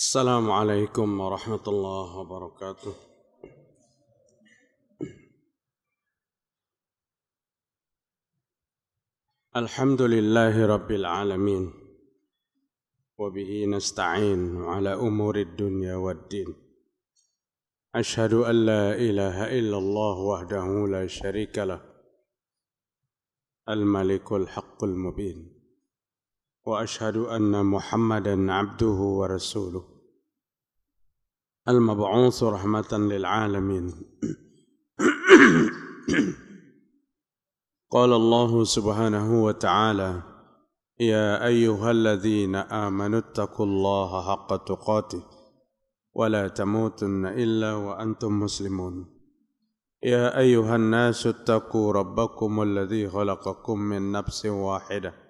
السلام عليكم ورحمة الله وبركاته الحمد لله رب العالمين وبه نستعين على أمور الدنيا والدين أشهد أن لا إله إلا الله وحده لا شريك له الملك الحق المبين واشهد ان محمدا عبده ورسوله المبعوث رحمه للعالمين قال الله سبحانه وتعالى يا ايها الذين امنوا اتقوا الله حق تقاته ولا تموتن الا وانتم مسلمون يا ايها الناس اتقوا ربكم الذي خلقكم من نفس واحده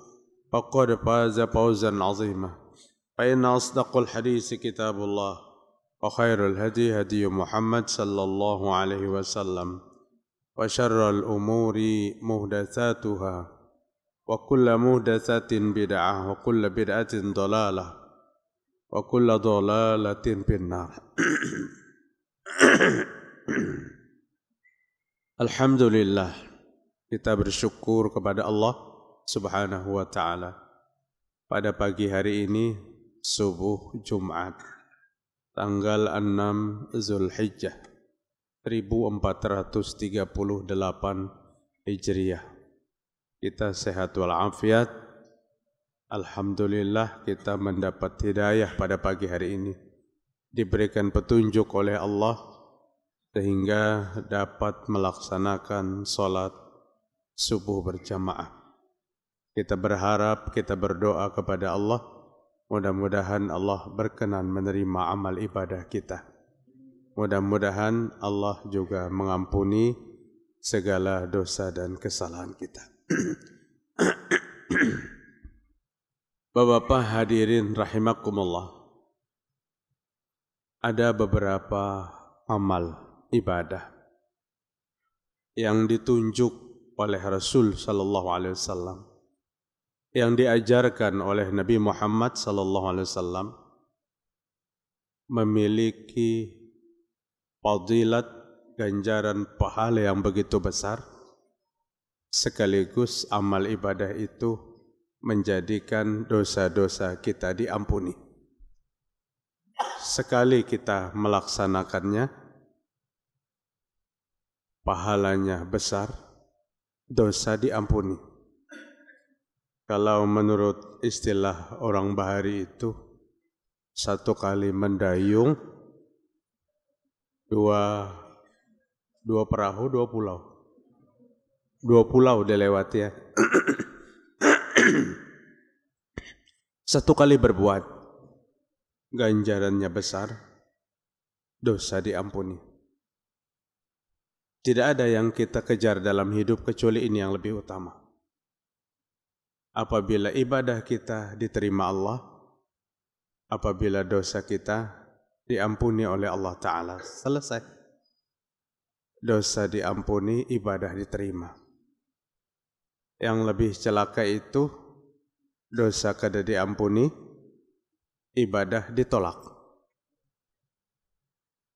فقد فاز فوزا عظيما فإن أصدق الحديث كتاب الله وخير الهدي هدي محمد صلى الله عليه وسلم وشر الأمور مهدثاتها وكل مهدثة بدعة وكل بدعة ضلالة وكل ضلالة في النار Alhamdulillah kita bersyukur kepada Allah Subhanahu wa taala. Pada pagi hari ini subuh Jumat tanggal 6 Zulhijjah 1438 Hijriah. Kita sehat walafiat. Alhamdulillah kita mendapat hidayah pada pagi hari ini. Diberikan petunjuk oleh Allah sehingga dapat melaksanakan salat subuh berjamaah. Kita berharap, kita berdoa kepada Allah. Mudah-mudahan Allah berkenan menerima amal ibadah kita. Mudah-mudahan Allah juga mengampuni segala dosa dan kesalahan kita. Bapak-bapak hadirin rahimakumullah. Ada beberapa amal ibadah yang ditunjuk oleh Rasul sallallahu alaihi wasallam yang diajarkan oleh Nabi Muhammad sallallahu alaihi wasallam memiliki fadilat ganjaran pahala yang begitu besar sekaligus amal ibadah itu menjadikan dosa-dosa kita diampuni. Sekali kita melaksanakannya pahalanya besar, dosa diampuni. Kalau menurut istilah orang bahari itu, satu kali mendayung, dua, dua perahu, dua pulau. Dua pulau dilewati ya. satu kali berbuat, ganjarannya besar, dosa diampuni. Tidak ada yang kita kejar dalam hidup kecuali ini yang lebih utama apabila ibadah kita diterima Allah, apabila dosa kita diampuni oleh Allah Ta'ala. Selesai. Dosa diampuni, ibadah diterima. Yang lebih celaka itu, dosa kada diampuni, ibadah ditolak.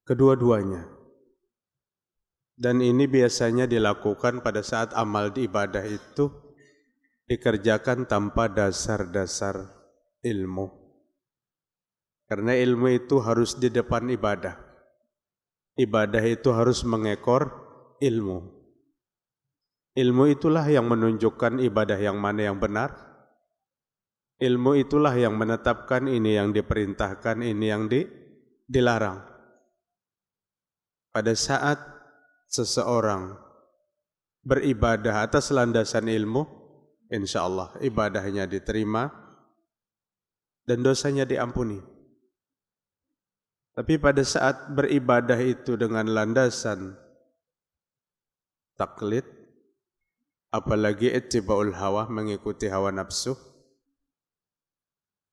Kedua-duanya. Dan ini biasanya dilakukan pada saat amal di ibadah itu dikerjakan tanpa dasar-dasar ilmu. Karena ilmu itu harus di depan ibadah. Ibadah itu harus mengekor ilmu. Ilmu itulah yang menunjukkan ibadah yang mana yang benar. Ilmu itulah yang menetapkan ini yang diperintahkan, ini yang di, dilarang. Pada saat seseorang beribadah atas landasan ilmu, Insyaallah ibadahnya diterima dan dosanya diampuni. Tapi pada saat beribadah itu dengan landasan taklid, apalagi ittiba'ul hawa mengikuti hawa nafsu,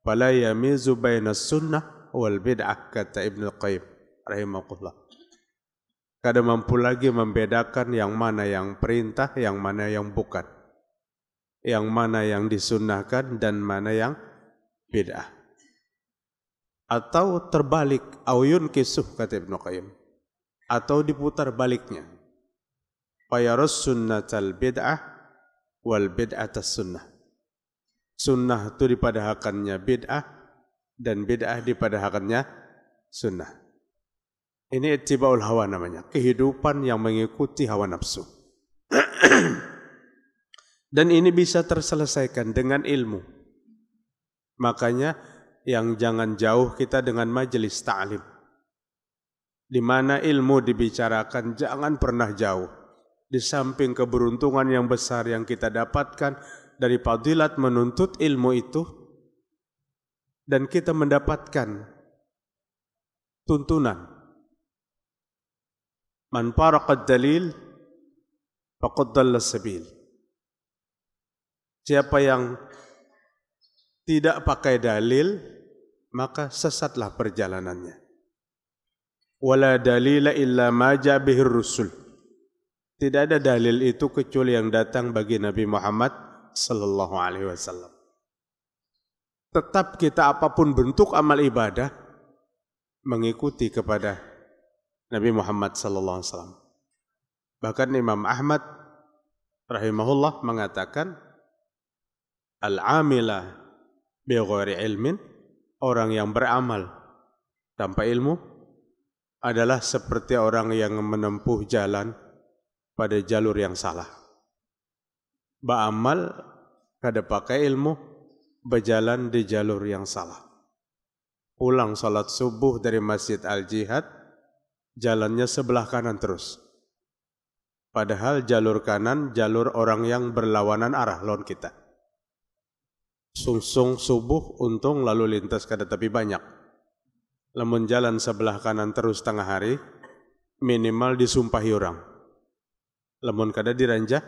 fala yamizu bainas sunnah wal bid'ah kata Ibnu Qayyim rahimahullah. Kada mampu lagi membedakan yang mana yang perintah, yang mana yang bukan. yang mana yang disunnahkan dan mana yang bid'ah. Atau terbalik, awiyun kisuh kata Ibn Qayyim. Atau diputar baliknya. Fayarus sunnatal bid'ah wal bid'atas sunnah. Sunnah itu dipadahakannya bid'ah dan bid'ah dipadahakannya sunnah. Ini ittibaul hawa namanya, kehidupan yang mengikuti hawa nafsu. Dan ini bisa terselesaikan dengan ilmu. Makanya yang jangan jauh kita dengan majelis ta'lim. Di mana ilmu dibicarakan jangan pernah jauh. Di samping keberuntungan yang besar yang kita dapatkan dari fadilat menuntut ilmu itu dan kita mendapatkan tuntunan. Man paraqad dalil faqad dalla sabil. Siapa yang tidak pakai dalil, maka sesatlah perjalanannya. Wala dalila illa rusul. Tidak ada dalil itu kecuali yang datang bagi Nabi Muhammad sallallahu alaihi wasallam. Tetap kita apapun bentuk amal ibadah mengikuti kepada Nabi Muhammad sallallahu alaihi wasallam. Bahkan Imam Ahmad rahimahullah mengatakan al amilah bi ilmin, orang yang beramal tanpa ilmu adalah seperti orang yang menempuh jalan pada jalur yang salah. Ba'amal kada pakai ilmu berjalan di jalur yang salah. Pulang salat subuh dari Masjid Al-Jihad, jalannya sebelah kanan terus. Padahal jalur kanan jalur orang yang berlawanan arah lawan kita sungsung subuh untung lalu lintas kada tapi banyak. Lamun jalan sebelah kanan terus tengah hari, minimal disumpahi orang. Lamun kada diranjah,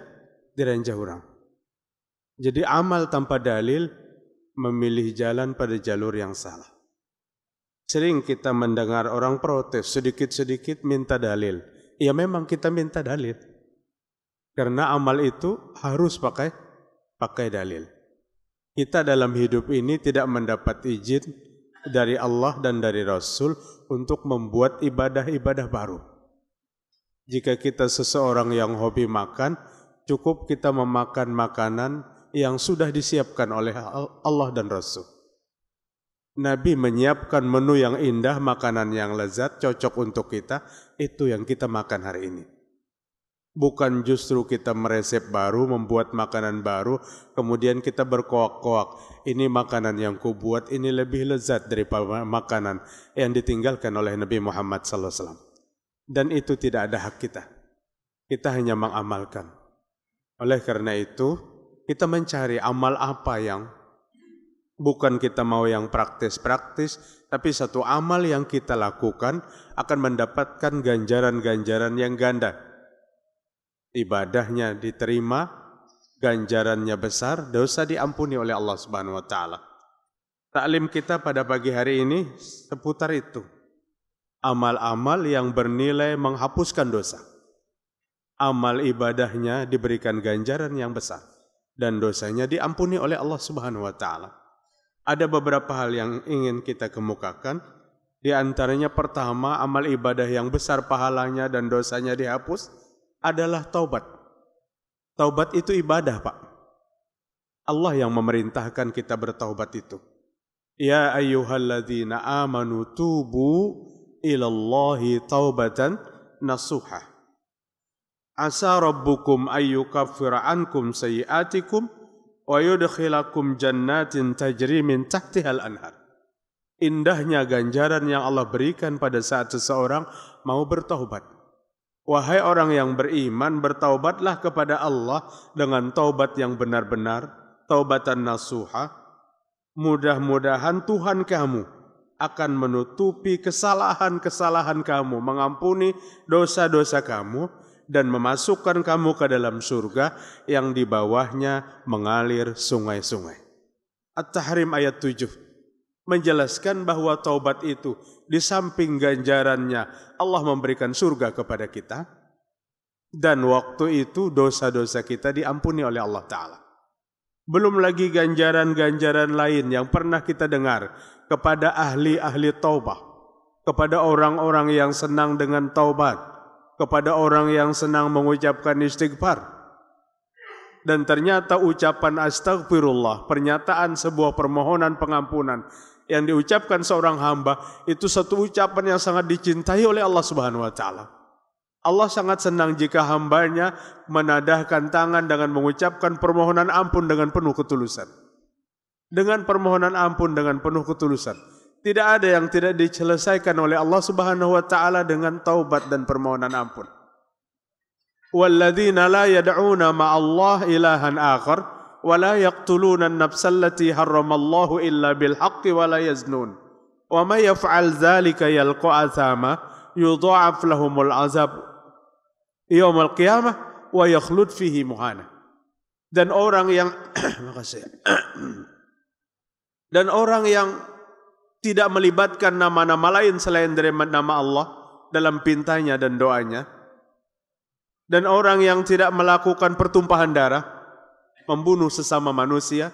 diranjah orang. Jadi amal tanpa dalil memilih jalan pada jalur yang salah. Sering kita mendengar orang protes sedikit-sedikit minta dalil. Ya memang kita minta dalil. Karena amal itu harus pakai pakai dalil. Kita dalam hidup ini tidak mendapat izin dari Allah dan dari Rasul untuk membuat ibadah-ibadah baru. Jika kita seseorang yang hobi makan, cukup kita memakan makanan yang sudah disiapkan oleh Allah dan Rasul. Nabi menyiapkan menu yang indah, makanan yang lezat, cocok untuk kita, itu yang kita makan hari ini. Bukan justru kita meresep baru, membuat makanan baru, kemudian kita berkoak-koak. Ini makanan yang kubuat, ini lebih lezat daripada makanan yang ditinggalkan oleh Nabi Muhammad SAW. Dan itu tidak ada hak kita. Kita hanya mengamalkan. Oleh karena itu, kita mencari amal apa yang bukan kita mau yang praktis-praktis, tapi satu amal yang kita lakukan akan mendapatkan ganjaran-ganjaran yang ganda ibadahnya diterima, ganjarannya besar, dosa diampuni oleh Allah Subhanahu wa taala. Taklim kita pada pagi hari ini seputar itu. Amal-amal yang bernilai menghapuskan dosa. Amal ibadahnya diberikan ganjaran yang besar dan dosanya diampuni oleh Allah Subhanahu wa taala. Ada beberapa hal yang ingin kita kemukakan, di antaranya pertama amal ibadah yang besar pahalanya dan dosanya dihapus, adalah taubat. Taubat itu ibadah, Pak. Allah yang memerintahkan kita bertaubat itu. Ya ayyuhalladzina amanu tubu ilallahi taubatan nasuha. Asa rabbukum ayyukaffira ankum sayiatikum wa yudkhilakum jannatin tajri min tahtihal anhar. Indahnya ganjaran yang Allah berikan pada saat seseorang mau bertaubat. Wahai orang yang beriman, bertaubatlah kepada Allah dengan taubat yang benar-benar, taubatan nasuha. Mudah-mudahan Tuhan kamu akan menutupi kesalahan-kesalahan kamu, mengampuni dosa-dosa kamu, dan memasukkan kamu ke dalam surga yang di bawahnya mengalir sungai-sungai. At-Tahrim ayat 7 menjelaskan bahwa taubat itu di samping ganjarannya Allah memberikan surga kepada kita dan waktu itu dosa-dosa kita diampuni oleh Allah taala. Belum lagi ganjaran-ganjaran lain yang pernah kita dengar kepada ahli-ahli taubat, kepada orang-orang yang senang dengan taubat, kepada orang yang senang mengucapkan istighfar. Dan ternyata ucapan astagfirullah, pernyataan sebuah permohonan pengampunan yang diucapkan seorang hamba itu satu ucapan yang sangat dicintai oleh Allah Subhanahu wa taala. Allah sangat senang jika hambanya menadahkan tangan dengan mengucapkan permohonan ampun dengan penuh ketulusan. Dengan permohonan ampun dengan penuh ketulusan. Tidak ada yang tidak diselesaikan oleh Allah Subhanahu wa taala dengan taubat dan permohonan ampun. Walladzina la yad'una ma'allahi ilahan akhar ولا يقتلون النفس التي حرم الله إلا بالحق ولا يزنون وما يفعل ذلك يلقى أثاما يضاعف لهم العذاب يوم القيامة ويخلد فيه مهانا dan orang yang makasih dan orang yang tidak melibatkan nama-nama lain selain dari nama Allah dalam pintanya dan doanya dan orang yang tidak melakukan pertumpahan darah membunuh sesama manusia,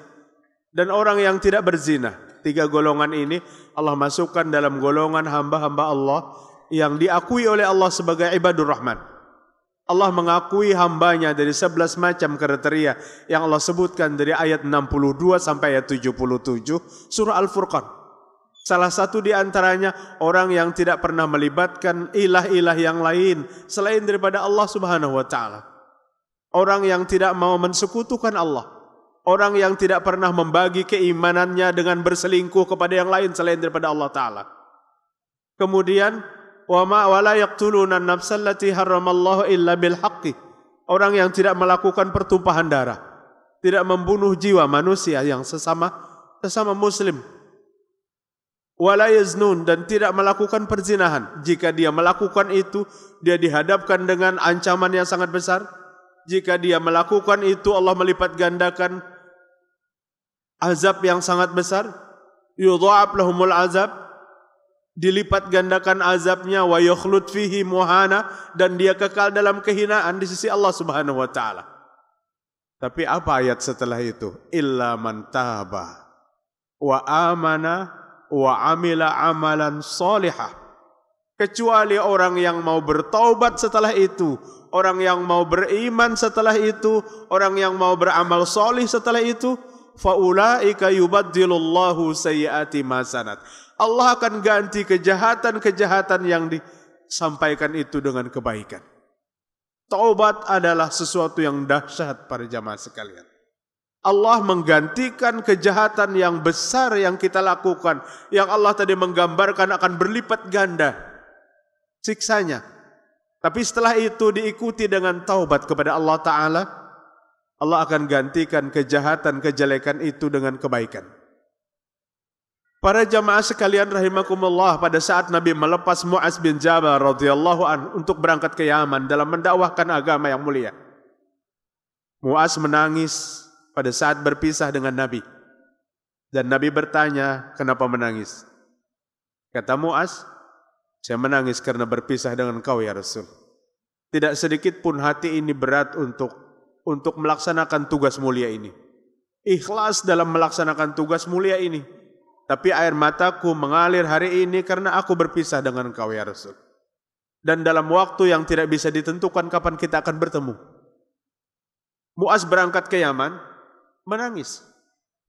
dan orang yang tidak berzina. Tiga golongan ini Allah masukkan dalam golongan hamba-hamba Allah yang diakui oleh Allah sebagai ibadur rahman. Allah mengakui hambanya dari sebelas macam kriteria yang Allah sebutkan dari ayat 62 sampai ayat 77 surah Al-Furqan. Salah satu di antaranya orang yang tidak pernah melibatkan ilah-ilah yang lain selain daripada Allah Subhanahu wa taala. Orang yang tidak mau mensekutukan Allah. Orang yang tidak pernah membagi keimanannya dengan berselingkuh kepada yang lain selain daripada Allah Ta'ala. Kemudian, وَمَا وَلَا يَقْتُلُونَ النَّفْسَ الَّتِي هَرَّمَ اللَّهُ إِلَّا بِالْحَقِّ Orang yang tidak melakukan pertumpahan darah. Tidak membunuh jiwa manusia yang sesama sesama muslim. wala yaznun dan tidak melakukan perzinahan. Jika dia melakukan itu, dia dihadapkan dengan ancaman yang sangat besar jika dia melakukan itu Allah melipat gandakan azab yang sangat besar. Yudha'ab lahumul azab. Dilipat gandakan azabnya wa yukhlud fihi muhana dan dia kekal dalam kehinaan di sisi Allah Subhanahu wa taala. Tapi apa ayat setelah itu? Illa man taba wa amana wa amila amalan solihah. Kecuali orang yang mau bertaubat setelah itu orang yang mau beriman setelah itu, orang yang mau beramal solih setelah itu, ika faulaika yubaddilullahu sayyati masanat. Allah akan ganti kejahatan-kejahatan yang disampaikan itu dengan kebaikan. Taubat adalah sesuatu yang dahsyat pada jamaah sekalian. Allah menggantikan kejahatan yang besar yang kita lakukan, yang Allah tadi menggambarkan akan berlipat ganda siksanya tapi setelah itu diikuti dengan taubat kepada Allah Ta'ala, Allah akan gantikan kejahatan, kejelekan itu dengan kebaikan. Para jamaah sekalian rahimakumullah pada saat Nabi melepas Muaz bin Jabal radhiyallahu an untuk berangkat ke Yaman dalam mendakwahkan agama yang mulia. Muaz menangis pada saat berpisah dengan Nabi. Dan Nabi bertanya, "Kenapa menangis?" Kata Muaz, saya menangis karena berpisah dengan kau ya Rasul. Tidak sedikit pun hati ini berat untuk untuk melaksanakan tugas mulia ini. Ikhlas dalam melaksanakan tugas mulia ini. Tapi air mataku mengalir hari ini karena aku berpisah dengan kau ya Rasul. Dan dalam waktu yang tidak bisa ditentukan kapan kita akan bertemu. Muaz berangkat ke Yaman, menangis.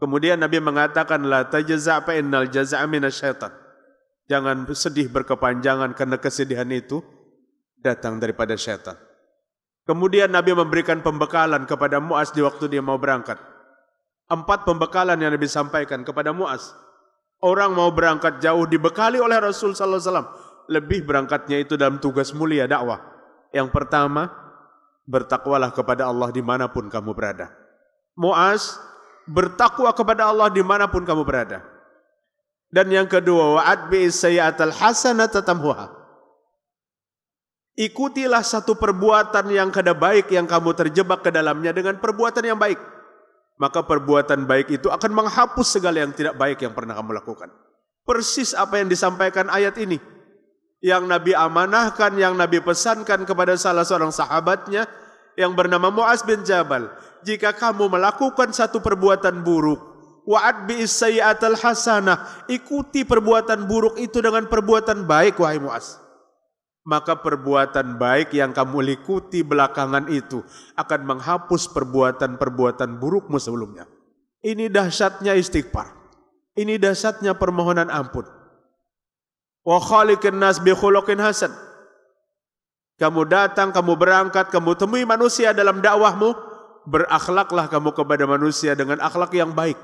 Kemudian Nabi mengatakan la tajaza'a fa jazaa minasyaitan. Jangan sedih berkepanjangan karena kesedihan itu datang daripada setan. Kemudian Nabi memberikan pembekalan kepada Muas di waktu dia mau berangkat. Empat pembekalan yang Nabi sampaikan kepada Muas. Orang mau berangkat jauh dibekali oleh Rasul sallallahu alaihi wasallam. Lebih berangkatnya itu dalam tugas mulia dakwah. Yang pertama, bertakwalah kepada Allah dimanapun kamu berada. Muas bertakwa kepada Allah dimanapun kamu berada. Dan yang kedua, wa'ad sayyatal hasanata tamhuha. Ikutilah satu perbuatan yang kada baik yang kamu terjebak ke dalamnya dengan perbuatan yang baik. Maka perbuatan baik itu akan menghapus segala yang tidak baik yang pernah kamu lakukan. Persis apa yang disampaikan ayat ini. Yang Nabi amanahkan, yang Nabi pesankan kepada salah seorang sahabatnya yang bernama Muaz bin Jabal. Jika kamu melakukan satu perbuatan buruk, wa adbi al hasanah ikuti perbuatan buruk itu dengan perbuatan baik wahai Muaz maka perbuatan baik yang kamu ikuti belakangan itu akan menghapus perbuatan-perbuatan burukmu sebelumnya ini dahsyatnya istighfar ini dahsyatnya permohonan ampun wa khalikin nas bi hasan kamu datang kamu berangkat kamu temui manusia dalam dakwahmu berakhlaklah kamu kepada manusia dengan akhlak yang baik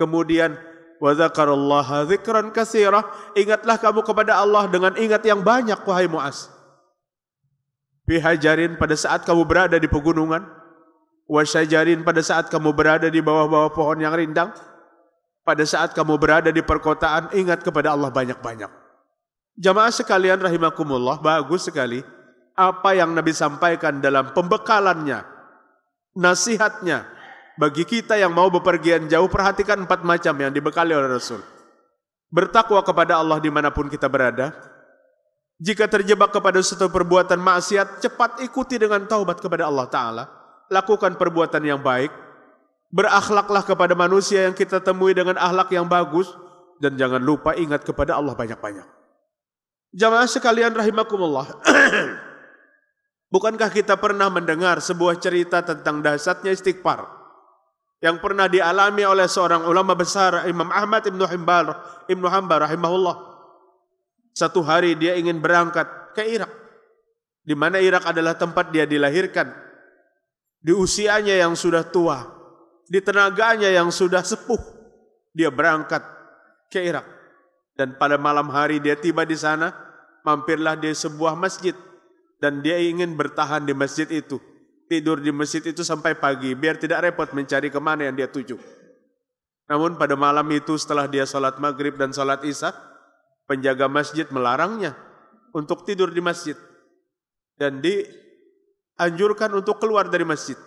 Kemudian wazakarullaha zikran katsira, ingatlah kamu kepada Allah dengan ingat yang banyak wahai Muaz. Bihajarin pada saat kamu berada di pegunungan, wasyajarin pada saat kamu berada di bawah-bawah pohon yang rindang, pada saat kamu berada di perkotaan ingat kepada Allah banyak-banyak. Jamaah sekalian rahimakumullah, bagus sekali apa yang Nabi sampaikan dalam pembekalannya, nasihatnya, bagi kita yang mau bepergian jauh, perhatikan empat macam yang dibekali oleh Rasul. Bertakwa kepada Allah dimanapun kita berada. Jika terjebak kepada suatu perbuatan maksiat, cepat ikuti dengan taubat kepada Allah Ta'ala. Lakukan perbuatan yang baik. Berakhlaklah kepada manusia yang kita temui dengan ahlak yang bagus. Dan jangan lupa ingat kepada Allah banyak-banyak. Jamaah sekalian rahimakumullah. Bukankah kita pernah mendengar sebuah cerita tentang dahsyatnya istighfar? yang pernah dialami oleh seorang ulama besar Imam Ahmad Ibn Hanbal Ibn Hanbal rahimahullah. Satu hari dia ingin berangkat ke Irak. Di mana Irak adalah tempat dia dilahirkan. Di usianya yang sudah tua, di tenaganya yang sudah sepuh, dia berangkat ke Irak. Dan pada malam hari dia tiba di sana, mampirlah di sebuah masjid dan dia ingin bertahan di masjid itu tidur di masjid itu sampai pagi biar tidak repot mencari kemana yang dia tuju. Namun pada malam itu setelah dia sholat maghrib dan sholat isya, penjaga masjid melarangnya untuk tidur di masjid dan dianjurkan untuk keluar dari masjid.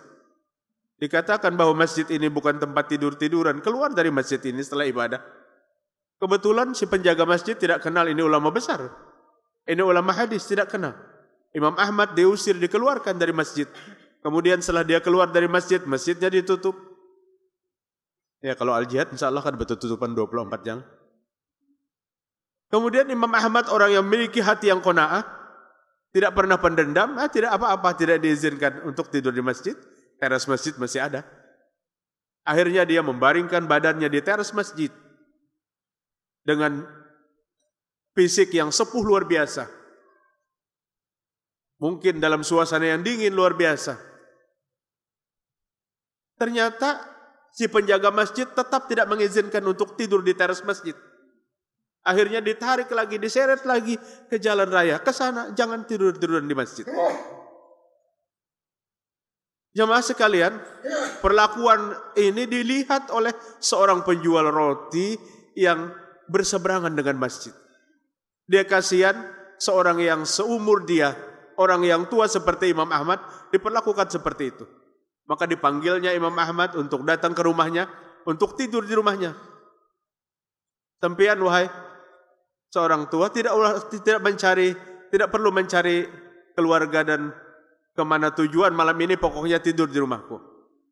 Dikatakan bahwa masjid ini bukan tempat tidur-tiduran, keluar dari masjid ini setelah ibadah. Kebetulan si penjaga masjid tidak kenal ini ulama besar. Ini ulama hadis tidak kenal. Imam Ahmad diusir dikeluarkan dari masjid Kemudian setelah dia keluar dari masjid, masjidnya ditutup. Ya kalau al-jihad insya Allah kan bertutupan 24 jam. Kemudian Imam Ahmad orang yang memiliki hati yang kona'ah, tidak pernah pendendam, ah, tidak apa-apa, tidak diizinkan untuk tidur di masjid. Teras masjid masih ada. Akhirnya dia membaringkan badannya di teras masjid dengan fisik yang sepuh luar biasa. Mungkin dalam suasana yang dingin luar biasa Ternyata si penjaga masjid tetap tidak mengizinkan untuk tidur di teras masjid. Akhirnya ditarik lagi, diseret lagi ke jalan raya. Ke sana, jangan tidur-tiduran di masjid. Jamaah sekalian, perlakuan ini dilihat oleh seorang penjual roti yang berseberangan dengan masjid. Dia kasihan seorang yang seumur dia, orang yang tua seperti Imam Ahmad diperlakukan seperti itu. Maka dipanggilnya Imam Ahmad untuk datang ke rumahnya, untuk tidur di rumahnya. Tempian wahai seorang tua tidak tidak mencari, tidak perlu mencari keluarga dan kemana tujuan malam ini pokoknya tidur di rumahku.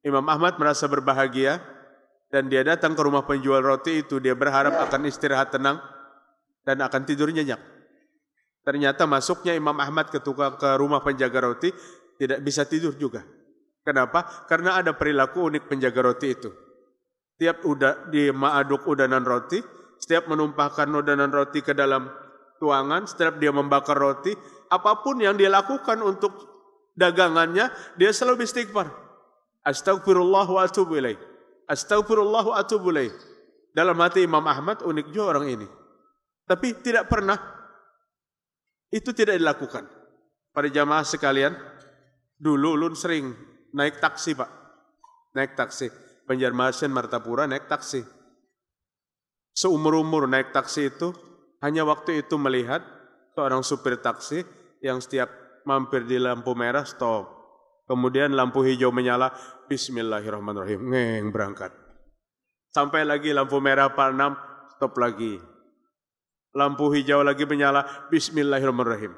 Imam Ahmad merasa berbahagia dan dia datang ke rumah penjual roti itu dia berharap akan istirahat tenang dan akan tidur nyenyak. Ternyata masuknya Imam Ahmad ke rumah penjaga roti tidak bisa tidur juga. Kenapa? Karena ada perilaku unik penjaga roti itu. Setiap udah di maaduk udanan roti, setiap menumpahkan udanan roti ke dalam tuangan, setiap dia membakar roti, apapun yang dia lakukan untuk dagangannya, dia selalu istighfar. Astagfirullah wa atubu ilaih. Astagfirullah wa atubu ilaih. Dalam hati Imam Ahmad unik juga orang ini. Tapi tidak pernah itu tidak dilakukan. Pada jamaah sekalian, dulu ulun sering naik taksi Pak. Naik taksi. Banjarmasin, Martapura naik taksi. Seumur-umur naik taksi itu, hanya waktu itu melihat seorang supir taksi yang setiap mampir di lampu merah stop. Kemudian lampu hijau menyala, Bismillahirrahmanirrahim, ngeng berangkat. Sampai lagi lampu merah enam stop lagi. Lampu hijau lagi menyala, Bismillahirrahmanirrahim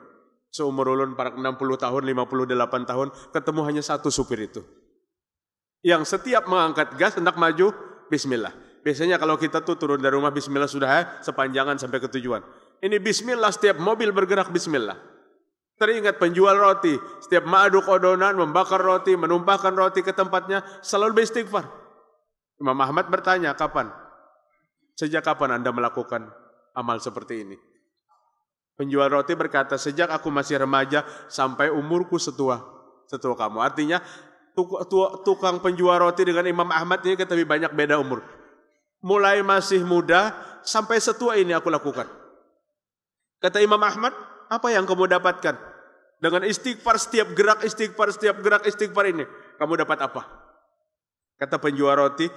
Seumur ulun para 60 tahun, 58 tahun, ketemu hanya satu supir itu. Yang setiap mengangkat gas, hendak maju, bismillah. Biasanya kalau kita tuh turun dari rumah, bismillah sudah ya, sepanjangan sampai ke tujuan. Ini bismillah, setiap mobil bergerak bismillah. Teringat penjual roti, setiap maduk odonan, membakar roti, menumpahkan roti ke tempatnya, selalu beristighfar. Imam Ahmad bertanya, kapan? Sejak kapan Anda melakukan amal seperti ini? Penjual roti berkata, sejak aku masih remaja sampai umurku setua. Setua kamu. Artinya tukang penjual roti dengan Imam Ahmad ini kita lebih banyak beda umur. Mulai masih muda sampai setua ini aku lakukan. Kata Imam Ahmad, apa yang kamu dapatkan? Dengan istighfar setiap gerak, istighfar setiap gerak, istighfar ini. Kamu dapat apa? Kata penjual roti,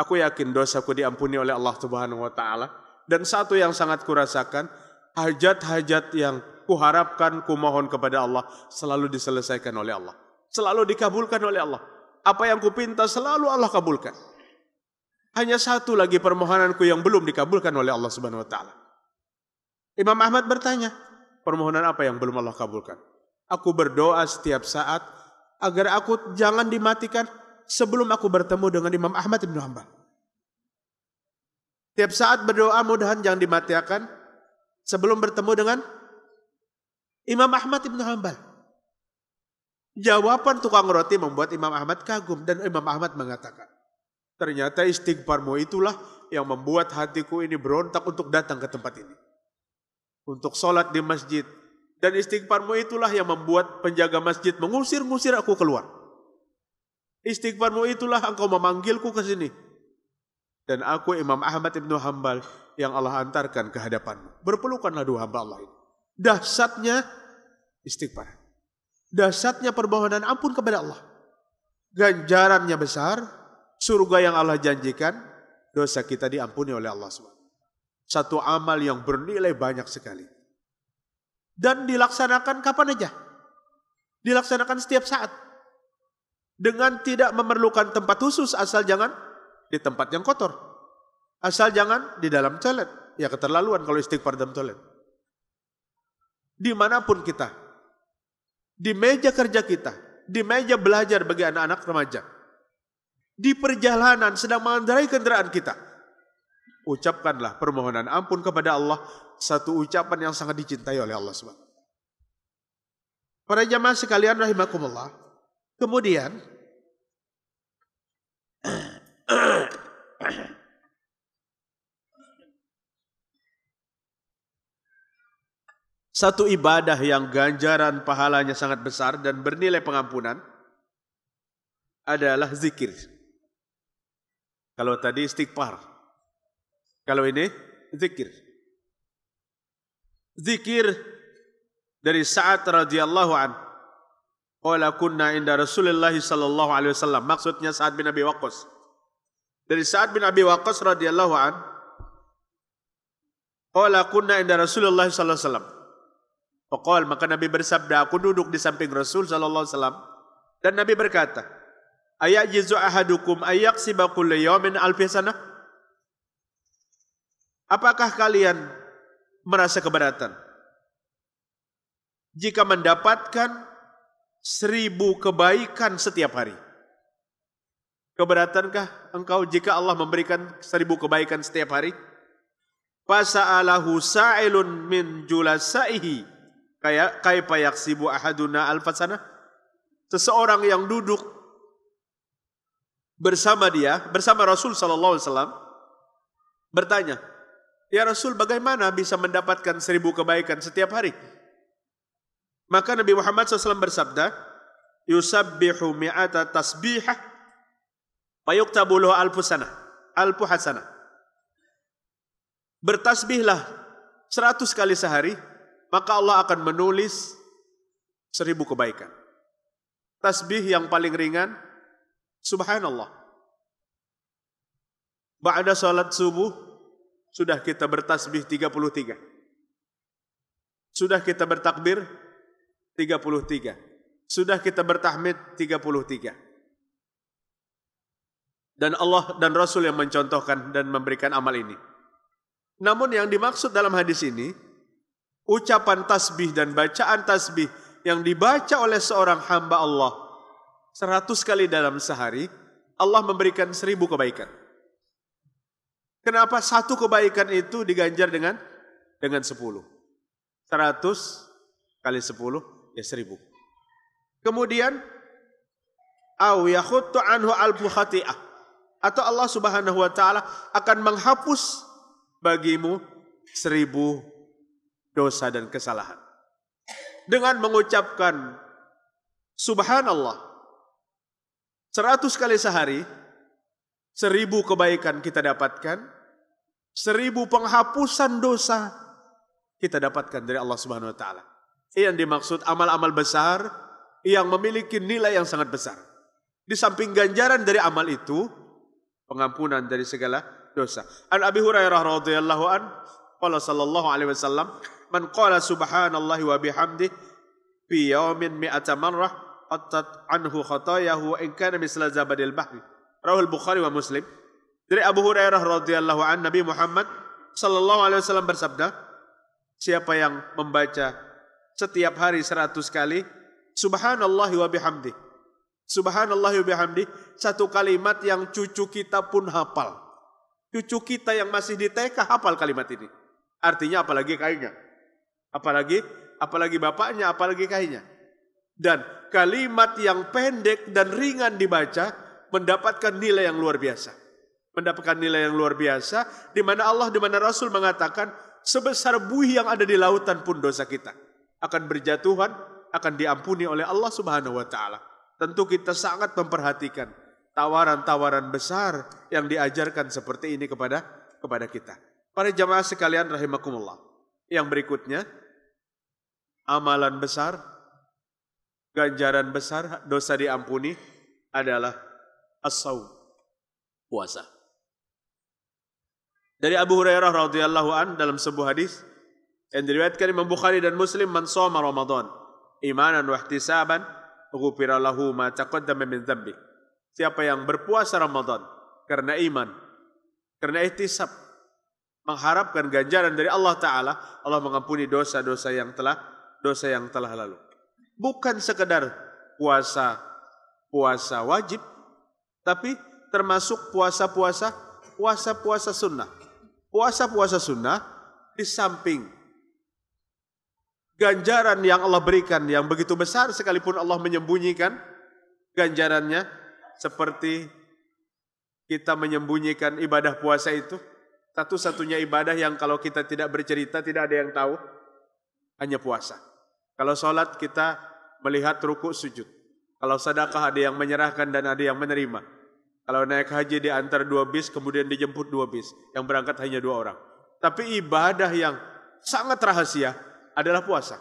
aku yakin dosaku diampuni oleh Allah Subhanahu wa taala dan satu yang sangat kurasakan hajat-hajat yang kuharapkan, kumohon kepada Allah selalu diselesaikan oleh Allah. Selalu dikabulkan oleh Allah. Apa yang kupinta selalu Allah kabulkan. Hanya satu lagi permohonanku yang belum dikabulkan oleh Allah Subhanahu wa taala. Imam Ahmad bertanya, permohonan apa yang belum Allah kabulkan? Aku berdoa setiap saat agar aku jangan dimatikan sebelum aku bertemu dengan Imam Ahmad bin Hanbal. Setiap saat berdoa mudahan jangan dimatikan sebelum bertemu dengan Imam Ahmad ibnu Hanbal. Jawaban tukang roti membuat Imam Ahmad kagum dan Imam Ahmad mengatakan, ternyata istighfarmu itulah yang membuat hatiku ini berontak untuk datang ke tempat ini. Untuk sholat di masjid. Dan istighfarmu itulah yang membuat penjaga masjid mengusir-ngusir aku keluar. Istighfarmu itulah engkau memanggilku ke sini. Dan aku Imam Ahmad ibnu Hanbal yang Allah antarkan ke hadapanmu. Berpelukanlah dua hamba Allah ini. Dahsyatnya istighfar. Dahsyatnya permohonan ampun kepada Allah. Ganjarannya besar, surga yang Allah janjikan, dosa kita diampuni oleh Allah SWT. Satu amal yang bernilai banyak sekali. Dan dilaksanakan kapan aja. Dilaksanakan setiap saat. Dengan tidak memerlukan tempat khusus asal jangan di tempat yang kotor. Asal jangan di dalam toilet. Ya keterlaluan kalau istighfar dalam toilet. Dimanapun kita. Di meja kerja kita. Di meja belajar bagi anak-anak remaja. Di perjalanan sedang mengendarai kendaraan kita. Ucapkanlah permohonan ampun kepada Allah. Satu ucapan yang sangat dicintai oleh Allah SWT. Para jamaah sekalian rahimakumullah. Kemudian eh, satu ibadah yang ganjaran pahalanya sangat besar dan bernilai pengampunan adalah zikir. Kalau tadi istighfar. Kalau ini zikir. Zikir dari Sa'ad radhiyallahu an. Qala kunna inda Rasulullah sallallahu alaihi wasallam. Maksudnya Sa'ad bin Abi Waqqas. Dari Sa'ad bin Abi Waqqas radhiyallahu an. Qala kunna inda Rasulullah sallallahu alaihi wasallam. Pokol, maka Nabi bersabda, aku duduk di samping Rasul sallallahu Sallam dan Nabi berkata, Ayak jizu ahadukum ayak sibakul yawmin alfisana? Apakah kalian merasa keberatan? Jika mendapatkan seribu kebaikan setiap hari. Keberatankah engkau jika Allah memberikan seribu kebaikan setiap hari? Pasalahu sa'ilun min julasaihi Kayak kaifa yaksibu ahaduna alfasana? Seseorang yang duduk bersama dia, bersama Rasul sallallahu alaihi wasallam bertanya, "Ya Rasul, bagaimana bisa mendapatkan seribu kebaikan setiap hari?" Maka Nabi Muhammad SAW bersabda, "Yusabbihu mi'ata tasbihah fayuktabu lahu alfu sana, alfu hasanah." Bertasbihlah seratus kali sehari, maka Allah akan menulis seribu kebaikan. Tasbih yang paling ringan, subhanallah. Ba'da salat subuh, sudah kita bertasbih 33. Sudah kita bertakbir 33. Sudah kita bertahmid 33 dan Allah dan Rasul yang mencontohkan dan memberikan amal ini. Namun yang dimaksud dalam hadis ini ucapan tasbih dan bacaan tasbih yang dibaca oleh seorang hamba Allah seratus kali dalam sehari, Allah memberikan seribu kebaikan. Kenapa satu kebaikan itu diganjar dengan dengan sepuluh? Seratus kali sepuluh, ya seribu. Kemudian, anhu khati'ah. Atau Allah subhanahu wa ta'ala akan menghapus bagimu seribu dosa dan kesalahan. Dengan mengucapkan subhanallah seratus kali sehari, seribu kebaikan kita dapatkan, seribu penghapusan dosa kita dapatkan dari Allah Subhanahu wa taala. Yang dimaksud amal-amal besar yang memiliki nilai yang sangat besar. Di samping ganjaran dari amal itu, pengampunan dari segala dosa. An Abi Hurairah radhiyallahu an, qala sallallahu alaihi wasallam, Man qala subhanallah wa bihamdi fi yawmin mi'ata marrah qattat anhu khatayahu wa in kana misla zabadil bahri. al Bukhari wa Muslim. Dari Abu Hurairah radhiyallahu an Nabi Muhammad sallallahu alaihi wasallam bersabda, siapa yang membaca setiap hari seratus kali subhanallah wa bihamdi, Subhanallah wa bihamdi satu kalimat yang cucu kita pun hafal. Cucu kita yang masih di TK hafal kalimat ini. Artinya apalagi kayaknya. Apalagi apalagi bapaknya, apalagi kainya. Dan kalimat yang pendek dan ringan dibaca mendapatkan nilai yang luar biasa. Mendapatkan nilai yang luar biasa di mana Allah di mana Rasul mengatakan sebesar buih yang ada di lautan pun dosa kita akan berjatuhan akan diampuni oleh Allah Subhanahu wa taala. Tentu kita sangat memperhatikan tawaran-tawaran besar yang diajarkan seperti ini kepada kepada kita. Para jamaah sekalian rahimakumullah. Yang berikutnya amalan besar, ganjaran besar, dosa diampuni adalah asau puasa. Dari Abu Hurairah radhiyallahu an dalam sebuah hadis yang diriwayatkan Imam Bukhari dan Muslim, "Man shoma Ramadan imanan wa ihtisaban, ghufira lahu ma taqaddama min dzambi." Siapa yang berpuasa Ramadan karena iman, karena ihtisab, mengharapkan ganjaran dari Allah Ta'ala, Allah mengampuni dosa-dosa yang telah dosa yang telah lalu. Bukan sekedar puasa puasa wajib, tapi termasuk puasa-puasa puasa-puasa sunnah. Puasa-puasa sunnah di samping ganjaran yang Allah berikan yang begitu besar sekalipun Allah menyembunyikan ganjarannya seperti kita menyembunyikan ibadah puasa itu satu-satunya ibadah yang kalau kita tidak bercerita tidak ada yang tahu hanya puasa. Kalau sholat kita melihat rukuk sujud. Kalau sadakah ada yang menyerahkan dan ada yang menerima. Kalau naik haji diantar dua bis kemudian dijemput dua bis. Yang berangkat hanya dua orang. Tapi ibadah yang sangat rahasia adalah puasa.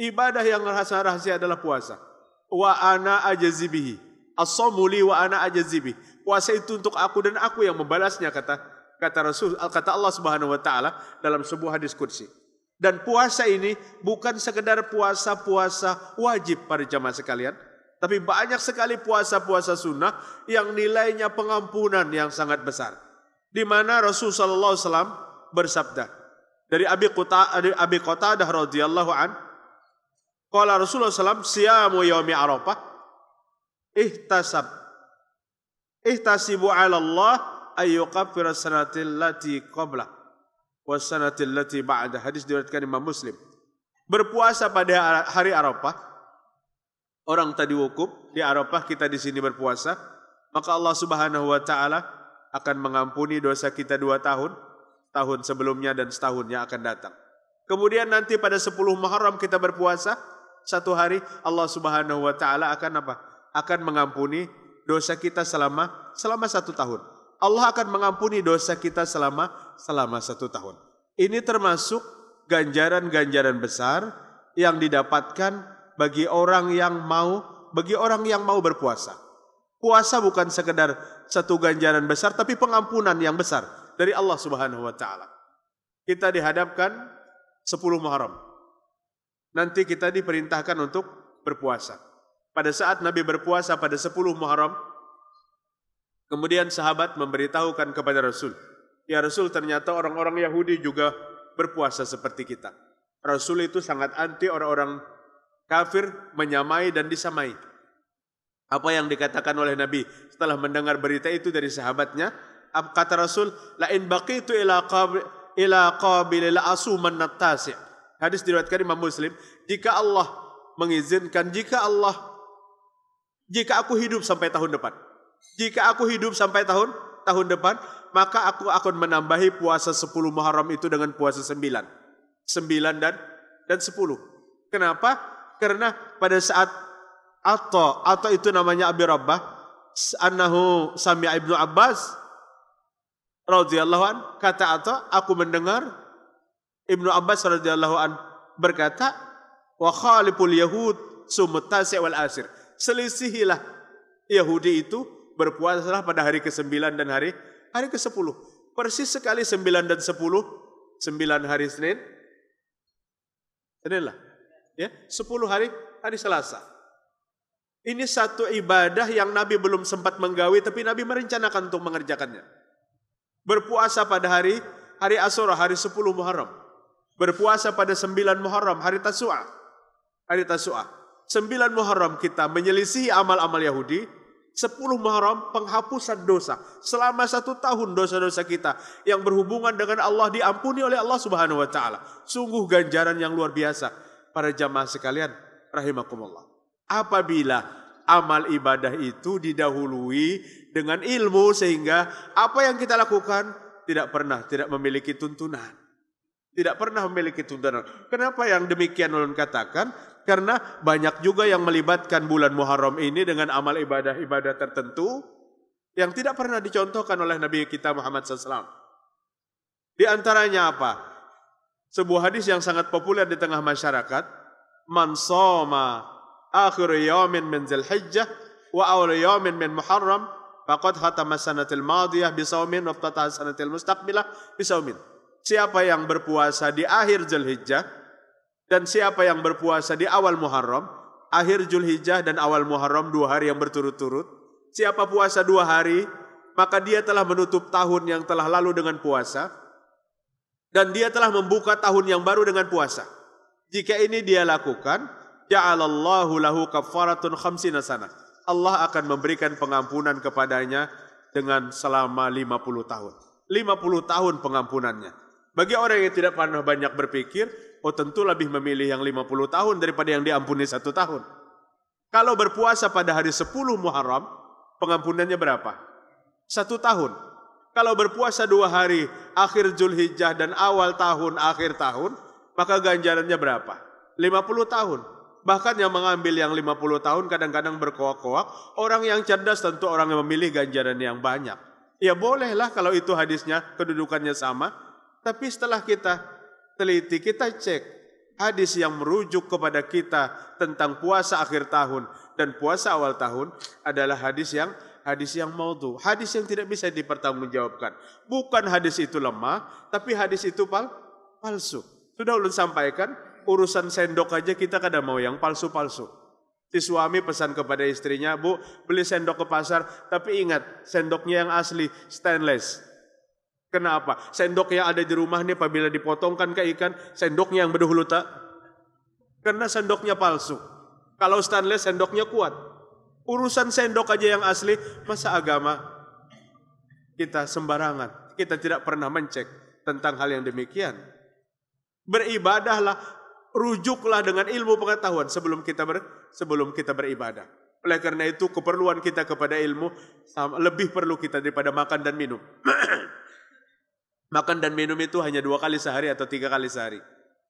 Ibadah yang rahasia rahasia adalah puasa. Wa ana ajazibihi. Asomuli wa ana ajazibihi. Puasa itu untuk aku dan aku yang membalasnya kata kata Rasul kata Allah Subhanahu wa taala dalam sebuah hadis kursi. Dan puasa ini bukan sekedar puasa-puasa wajib para jamaah sekalian. Tapi banyak sekali puasa-puasa sunnah yang nilainya pengampunan yang sangat besar. Di mana Rasulullah SAW bersabda. Dari Abi, Quta, dari Abi Qatadah radhiyallahu an. Kala Rasulullah SAW, Siyamu yawmi arafah. Ihtasab. Ihtasibu ala Allah ayyukafir sanatillati qablah wasanatil lati ba'da. Hadis diriwayatkan Imam Muslim. Berpuasa pada hari Arafah. Orang tadi wukuf di Arafah, kita di sini berpuasa. Maka Allah Subhanahu wa taala akan mengampuni dosa kita dua tahun, tahun sebelumnya dan setahun yang akan datang. Kemudian nanti pada 10 Muharram kita berpuasa, satu hari Allah Subhanahu wa taala akan apa? Akan mengampuni dosa kita selama selama satu tahun. Allah akan mengampuni dosa kita selama selama satu tahun. Ini termasuk ganjaran-ganjaran besar yang didapatkan bagi orang yang mau bagi orang yang mau berpuasa. Puasa bukan sekedar satu ganjaran besar tapi pengampunan yang besar dari Allah Subhanahu wa taala. Kita dihadapkan sepuluh Muharram. Nanti kita diperintahkan untuk berpuasa. Pada saat Nabi berpuasa pada sepuluh Muharram, kemudian sahabat memberitahukan kepada Rasul, Ya Rasul ternyata orang-orang Yahudi juga berpuasa seperti kita. Rasul itu sangat anti orang-orang kafir menyamai dan disamai. Apa yang dikatakan oleh Nabi setelah mendengar berita itu dari sahabatnya, kata Rasul, "La in baqitu ila qabil ila qabilil asuman nattasi'." Hadis diriwayatkan Imam Muslim, jika Allah mengizinkan, jika Allah jika aku hidup sampai tahun depan. Jika aku hidup sampai tahun tahun depan, maka aku akan menambahi puasa 10 Muharram itu dengan puasa 9. 9 dan dan 10. Kenapa? Karena pada saat atau atau itu namanya Abi Rabbah annahu sami Ibnu Abbas radhiyallahu an kata atau aku mendengar Ibnu Abbas radhiyallahu an berkata wa khaliful yahud sumtasi wal asir selisihilah Yahudi itu berpuasalah pada hari ke-9 dan hari hari ke-10. Persis sekali 9 dan 10. 9 hari Senin. Senin lah. Ya, 10 hari hari Selasa. Ini satu ibadah yang Nabi belum sempat menggawi tapi Nabi merencanakan untuk mengerjakannya. Berpuasa pada hari hari Asyura, hari 10 Muharram. Berpuasa pada 9 Muharram, hari Tasu'a. Hari Tasu'a. 9 Muharram kita menyelisihi amal-amal Yahudi, 10 Muharram penghapusan dosa. Selama satu tahun dosa-dosa kita yang berhubungan dengan Allah diampuni oleh Allah Subhanahu wa taala. Sungguh ganjaran yang luar biasa para jamaah sekalian rahimakumullah. Apabila amal ibadah itu didahului dengan ilmu sehingga apa yang kita lakukan tidak pernah tidak memiliki tuntunan. Tidak pernah memiliki tuntunan. Kenapa yang demikian ulun katakan? Karena banyak juga yang melibatkan bulan Muharram ini dengan amal ibadah-ibadah tertentu yang tidak pernah dicontohkan oleh Nabi kita Muhammad SAW. Di antaranya apa? Sebuah hadis yang sangat populer di tengah masyarakat, man soma akhir yawmin min Zulhijjah wa awal yawmin min Muharram faqad khatama sanatil madiyah bisaumin wa sanatil mustaqbilah bisaumin. Siapa yang berpuasa di akhir Zulhijjah dan siapa yang berpuasa di awal Muharram, akhir Julhijjah dan awal Muharram dua hari yang berturut-turut, siapa puasa dua hari, maka dia telah menutup tahun yang telah lalu dengan puasa, dan dia telah membuka tahun yang baru dengan puasa. Jika ini dia lakukan, ja'alallahu lahu kafaratun khamsina sana. Allah akan memberikan pengampunan kepadanya dengan selama 50 tahun. 50 tahun pengampunannya. Bagi orang yang tidak pernah banyak berpikir, oh tentu lebih memilih yang 50 tahun daripada yang diampuni satu tahun. Kalau berpuasa pada hari 10 Muharram, pengampunannya berapa? Satu tahun. Kalau berpuasa dua hari, akhir julhijjah dan awal tahun, akhir tahun, maka ganjarannya berapa? 50 tahun. Bahkan yang mengambil yang 50 tahun kadang-kadang berkoak-koak, orang yang cerdas tentu orang yang memilih ganjaran yang banyak. Ya bolehlah kalau itu hadisnya kedudukannya sama, tapi setelah kita teliti, kita cek hadis yang merujuk kepada kita tentang puasa akhir tahun dan puasa awal tahun adalah hadis yang hadis yang maudhu, hadis yang tidak bisa dipertanggungjawabkan. Bukan hadis itu lemah, tapi hadis itu pal palsu. Sudah ulun sampaikan, urusan sendok aja kita kadang mau yang palsu-palsu. Si suami pesan kepada istrinya, "Bu, beli sendok ke pasar, tapi ingat, sendoknya yang asli stainless." Kenapa? Sendok yang ada di rumah nih apabila dipotongkan ke ikan, sendoknya yang berhulu tak? Karena sendoknya palsu. Kalau stainless sendoknya kuat. Urusan sendok aja yang asli, masa agama kita sembarangan. Kita tidak pernah mencek tentang hal yang demikian. Beribadahlah, rujuklah dengan ilmu pengetahuan sebelum kita ber, sebelum kita beribadah. Oleh karena itu keperluan kita kepada ilmu lebih perlu kita daripada makan dan minum. Makan dan minum itu hanya dua kali sehari atau tiga kali sehari.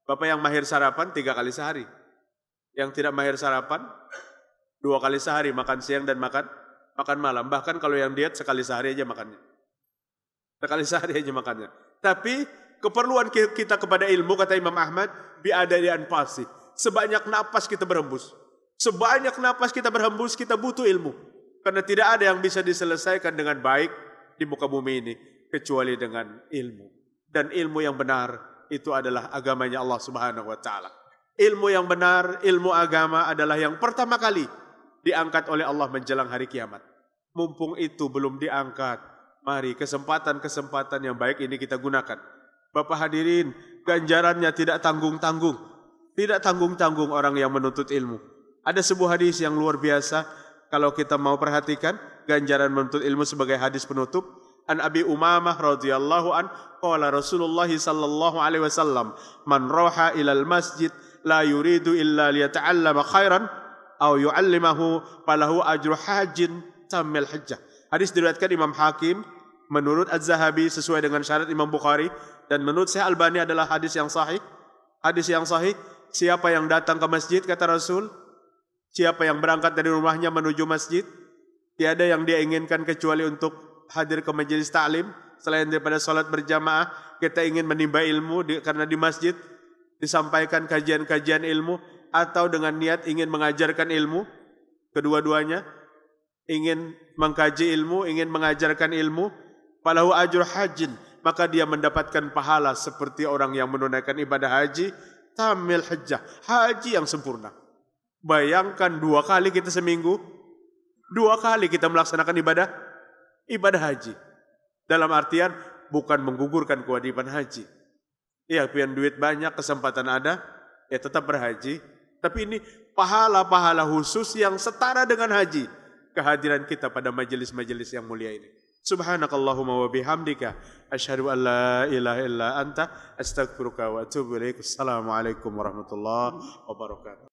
Bapak yang mahir sarapan tiga kali sehari. Yang tidak mahir sarapan dua kali sehari makan siang dan makan makan malam. Bahkan kalau yang diet sekali sehari aja makannya. Sekali sehari aja makannya. Tapi keperluan kita kepada ilmu kata Imam Ahmad biadaan pasti. Sebanyak napas kita berhembus. Sebanyak napas kita berhembus kita butuh ilmu. Karena tidak ada yang bisa diselesaikan dengan baik di muka bumi ini kecuali dengan ilmu. Dan ilmu yang benar itu adalah agamanya Allah Subhanahu wa taala. Ilmu yang benar, ilmu agama adalah yang pertama kali diangkat oleh Allah menjelang hari kiamat. Mumpung itu belum diangkat, mari kesempatan-kesempatan yang baik ini kita gunakan. Bapak hadirin, ganjarannya tidak tanggung-tanggung. Tidak tanggung-tanggung orang yang menuntut ilmu. Ada sebuah hadis yang luar biasa kalau kita mau perhatikan ganjaran menuntut ilmu sebagai hadis penutup an Abi Umamah radhiyallahu an qala Rasulullah sallallahu alaihi wasallam man roha ilal masjid la yuridu illa liyata'allama khairan aw yu'allimahu falahu ajru hajin tamil hajjah hadis diriwayatkan Imam Hakim menurut Az-Zahabi sesuai dengan syarat Imam Bukhari dan menurut Syekh Albani adalah hadis yang sahih hadis yang sahih siapa yang datang ke masjid kata Rasul siapa yang berangkat dari rumahnya menuju masjid tiada yang dia inginkan kecuali untuk hadir ke majelis taklim selain daripada sholat berjamaah kita ingin menimba ilmu di, karena di masjid disampaikan kajian-kajian ilmu atau dengan niat ingin mengajarkan ilmu kedua-duanya ingin mengkaji ilmu ingin mengajarkan ilmu falahu ajur hajin maka dia mendapatkan pahala seperti orang yang menunaikan ibadah haji tamil hajjah haji yang sempurna bayangkan dua kali kita seminggu dua kali kita melaksanakan ibadah ibadah haji. Dalam artian bukan menggugurkan kewajiban haji. Ya, punya duit banyak, kesempatan ada, ya tetap berhaji. Tapi ini pahala-pahala khusus yang setara dengan haji. Kehadiran kita pada majelis-majelis yang mulia ini. Subhanakallahumma wa bihamdika. Asyhadu an la ilaha illa anta. Astagfiruka wa atubu ilaik. Assalamualaikum warahmatullahi wabarakatuh.